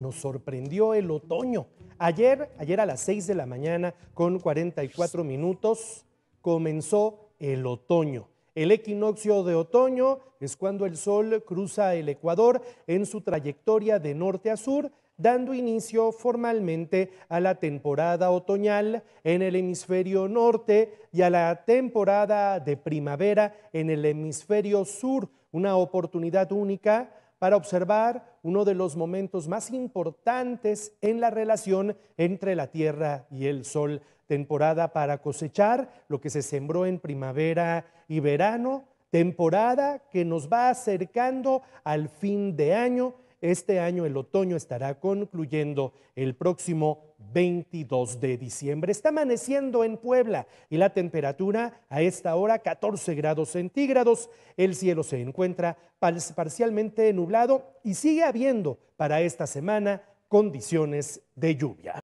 Nos sorprendió el otoño. Ayer, ayer a las 6 de la mañana, con 44 minutos, comenzó el otoño. El equinoccio de otoño es cuando el Sol cruza el Ecuador en su trayectoria de norte a sur, dando inicio formalmente a la temporada otoñal en el hemisferio norte y a la temporada de primavera en el hemisferio sur, una oportunidad única para observar uno de los momentos más importantes en la relación entre la Tierra y el Sol, temporada para cosechar lo que se sembró en primavera y verano, temporada que nos va acercando al fin de año. Este año el otoño estará concluyendo el próximo 22 de diciembre. Está amaneciendo en Puebla y la temperatura a esta hora 14 grados centígrados. El cielo se encuentra parcialmente nublado y sigue habiendo para esta semana condiciones de lluvia.